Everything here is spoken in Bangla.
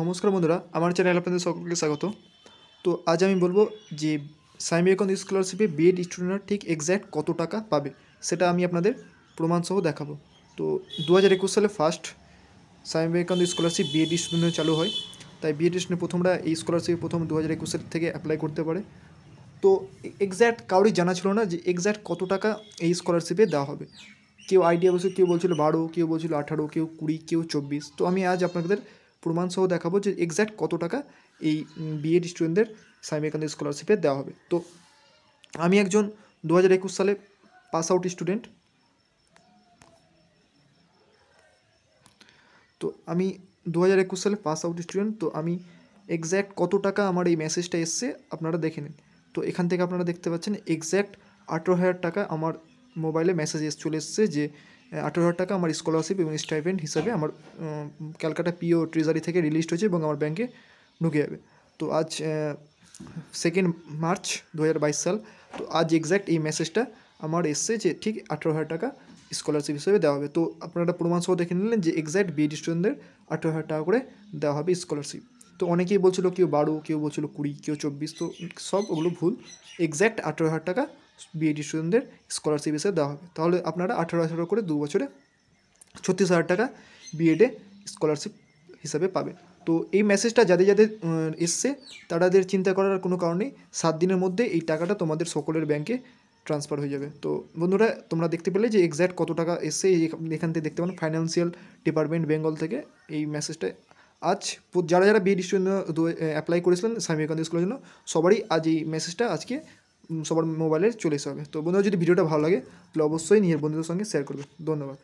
নমস্কার বন্ধুরা আমার চ্যানেল আপনাদের সকলকে স্বাগত তো আজ আমি বলবো যে সাইমি বিবেকানন্দ স্কলারশিপে বিএড স্টুডেন্টরা ঠিক এক্স্যাক্ট কত টাকা পাবে সেটা আমি আপনাদের প্রমাণসহ দেখাবো তো দু হাজার একুশ সালে ফার্স্ট সাইমি বিবেকানন্দ স্কলারশিপ বিএড স্টুডেন্ট চালু হয় তাই বিএড স্টুডেন্ট প্রথমরা এই স্কলারশিপে প্রথম দু হাজার একুশ সালের থেকে অ্যাপ্লাই করতে পারে তো এক্স্যাক্ট কারোরই জানা ছিল না যে এক্স্যাক্ট কত টাকা এই স্কলারশিপে দেওয়া হবে কেউ আইডিয়া বলছিল কেউ বলছিল বারো কেউ বলছিল আঠারো কেউ কুড়ি কেউ চব্বিশ তো আমি আজ আপনাদের প্রমাণসহ দেখাবো যে এক্স্যাক্ট কত টাকা এই বিএড স্টুডেন্টদের স্বামীকান্ত স্কলারশিপে দেওয়া হবে তো আমি একজন দু সালে পাস আউট স্টুডেন্ট তো আমি দু হাজার সালে পাস আউট স্টুডেন্ট তো আমি এক্স্যাক্ট কত টাকা আমার এই মেসেজটা এসছে আপনারা দেখে নিন তো এখান থেকে আপনারা দেখতে পাচ্ছেন এক্স্যাক্ট আঠেরো হাজার টাকা আমার মোবাইলে মেসেজ চলে এসছে যে আঠেরো হাজার টাকা আমার স্কলারশিপ এবং স্টাইপেন্ড হিসাবে আমার ক্যালকাটা পিও ট্রেজারি থেকে রিলিজড হয়েছে এবং আমার ব্যাংকে ঢুকে যাবে তো আজ সেকেন্ড মার্চ দু সাল তো আজ এক্স্যাক্ট এই মেসেজটা আমার এসছে যে ঠিক আঠেরো হাজার টাকা স্কলারশিপ হিসেবে দেওয়া হবে তো আপনারা প্রমাণসহ দেখে নিলেন যে এক্স্যাক্ট বিএড স্টুডেন্টদের আঠেরো হাজার টাকা করে দেওয়া হবে স্কলারশিপ তো অনেকেই বলছিল কেউ বারো কেউ বলছিল কুড়ি কেউ চব্বিশ তো সব ওগুলো ভুল এক্স্যাক্ট আঠেরো হাজার টাকা বিএডি স্টুডেন্টদের স্কলারশিপ হিসেবে দেওয়া হবে তাহলে আপনারা আঠারো আঠারো করে দু বছরে ছত্রিশ হাজার টাকা বিএডে স্কলারশিপ হিসাবে পাবে তো এই মেসেজটা যাদের যাদের এসছে তাদের চিন্তা করার কোনো কারণ নেই সাত দিনের মধ্যে এই টাকাটা তোমাদের সকলের ব্যাংকে ট্রান্সফার হয়ে যাবে তো বন্ধুরা তোমরা দেখতে পেলে যে এক্স্যাক্ট কত টাকা এসছে এখান থেকে দেখতে পান ফাইন্যান্সিয়াল ডিপার্টমেন্ট বেঙ্গল থেকে এই মেসেজটা আজ যারা যারা বিএড স্টুডেন্ট অ্যাপ্লাই করেছিলেন স্বামী বিবেকানন্দ স্কুলের জন্য সবারই আজ এই মেসেজটা আজকে সবার মোবাইলে চলে আসবে তো বন্ধুরা যদি ভিডিওটা ভালো লাগে তাহলে অবশ্যই নিজের বন্ধুদের সঙ্গে শেয়ার করবে ধন্যবাদ